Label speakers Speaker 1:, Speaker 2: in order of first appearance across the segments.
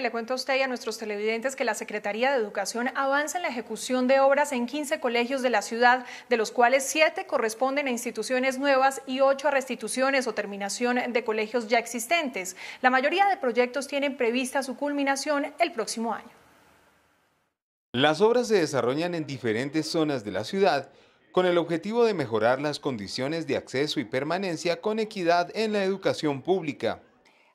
Speaker 1: le cuento a usted y a nuestros televidentes que la Secretaría de Educación avanza en la ejecución de obras en 15 colegios de la ciudad, de los cuales 7 corresponden a instituciones nuevas y 8 a restituciones o terminación de colegios ya existentes. La mayoría de proyectos tienen prevista su culminación el próximo año.
Speaker 2: Las obras se desarrollan en diferentes zonas de la ciudad con el objetivo de mejorar las condiciones de acceso y permanencia con equidad en la educación pública.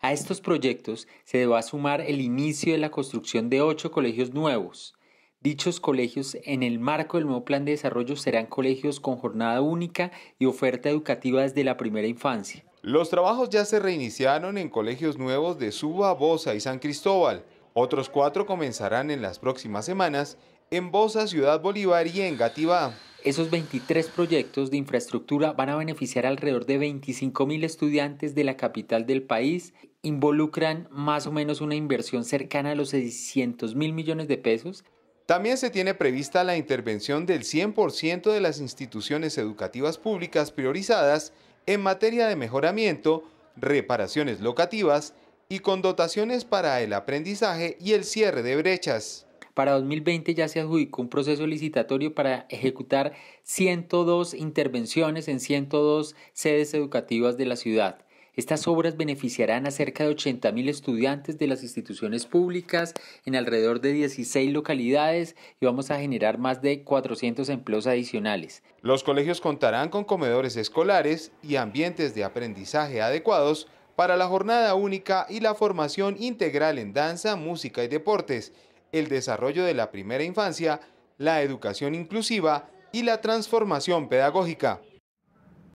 Speaker 2: A estos proyectos se va a sumar el
Speaker 3: inicio de la construcción de ocho colegios nuevos. Dichos colegios en el marco del nuevo plan de desarrollo serán colegios con jornada única y oferta educativa desde la primera
Speaker 2: infancia. Los trabajos ya se reiniciaron en colegios nuevos de Suba, Bosa y San Cristóbal. Otros cuatro comenzarán en las próximas semanas en Bosa, Ciudad Bolívar y en
Speaker 3: Gativá. Esos 23 proyectos de infraestructura van a beneficiar alrededor de 25.000 estudiantes de la capital del país involucran más o menos una inversión
Speaker 2: cercana a los 600 mil millones de pesos. También se tiene prevista la intervención del 100% de las instituciones educativas públicas priorizadas en materia de mejoramiento, reparaciones locativas y con dotaciones para el aprendizaje y el cierre de brechas. Para 2020 ya se adjudicó un proceso licitatorio
Speaker 3: para ejecutar 102 intervenciones en 102 sedes educativas de la ciudad. Estas obras beneficiarán a cerca de 80.000 estudiantes de las instituciones públicas en alrededor de 16 localidades y vamos a generar más de 400
Speaker 2: empleos adicionales. Los colegios contarán con comedores escolares y ambientes de aprendizaje adecuados para la jornada única y la formación integral en danza, música y deportes, el desarrollo de la primera infancia, la educación inclusiva y la transformación pedagógica.